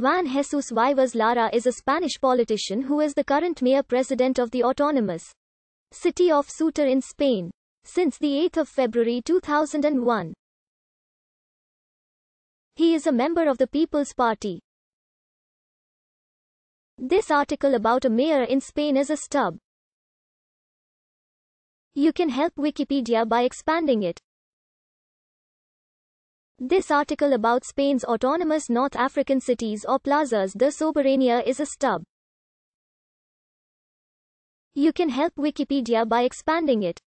Juan Jesus Vivas Lara is a Spanish politician who is the current mayor president of the autonomous city of Suter in Spain since the 8th of February 2001. He is a member of the People's Party. This article about a mayor in Spain is a stub. You can help Wikipedia by expanding it. This article about Spain's autonomous North African cities or plazas de soberania is a stub. You can help Wikipedia by expanding it.